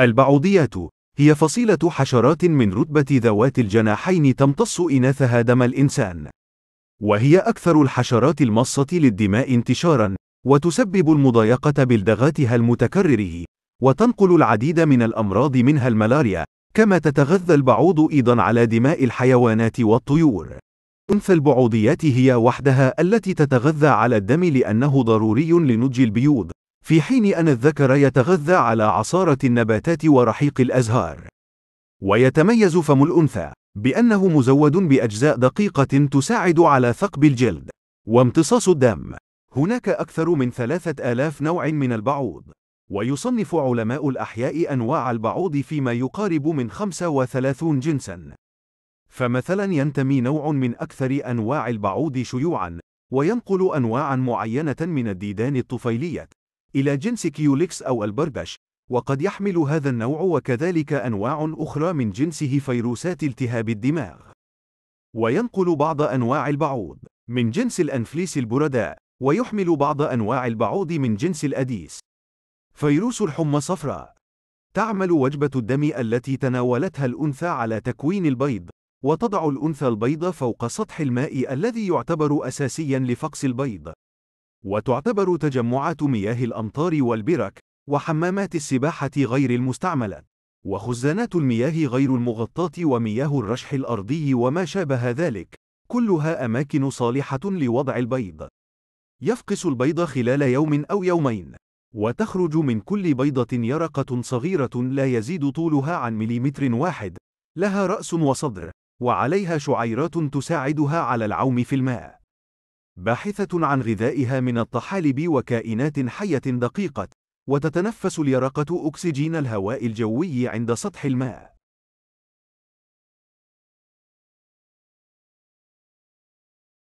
البعوضية هي فصيلة حشرات من رتبة ذوات الجناحين تمتص إناثها دم الإنسان. وهي أكثر الحشرات المصة للدماء انتشارًا، وتسبب المضايقة بلدغاتها المتكرره، وتنقل العديد من الأمراض منها الملاريا، كما تتغذى البعوض أيضًا على دماء الحيوانات والطيور. أنثى البعوضيات هي وحدها التي تتغذى على الدم لأنه ضروري لنضج البيوض، في حين أن الذكر يتغذى على عصارة النباتات ورحيق الأزهار. ويتميز فم الأنثى بأنه مزود بأجزاء دقيقة تساعد على ثقب الجلد وامتصاص الدم. هناك أكثر من ثلاثة آلاف نوع من البعوض. ويصنف علماء الأحياء أنواع البعوض فيما يقارب من 35 جنساً. فمثلاً ينتمي نوع من أكثر أنواع البعوض شيوعاً، وينقل أنواعاً معينة من الديدان الطفيلية، إلى جنس كيوليكس أو البربش، وقد يحمل هذا النوع وكذلك أنواع أخرى من جنسه فيروسات التهاب الدماغ. وينقل بعض أنواع البعوض من جنس الأنفليس البرداء، ويحمل بعض أنواع البعوض من جنس الأديس. فيروس الحمى الصفراء تعمل وجبة الدم التي تناولتها الأنثى على تكوين البيض، وتضع الأنثى البيض فوق سطح الماء الذي يعتبر أساسيًا لفقس البيض. وتعتبر تجمعات مياه الأمطار والبرك وحمامات السباحة غير المستعملة وخزانات المياه غير المغطاة ومياه الرشح الأرضي وما شابه ذلك كلها أماكن صالحة لوضع البيض يفقس البيض خلال يوم أو يومين وتخرج من كل بيضة يرقة صغيرة لا يزيد طولها عن مليمتر واحد لها رأس وصدر وعليها شعيرات تساعدها على العوم في الماء باحثة عن غذائها من الطحالب وكائنات حية دقيقة، وتتنفس اليرقة أكسجين الهواء الجوي عند سطح الماء.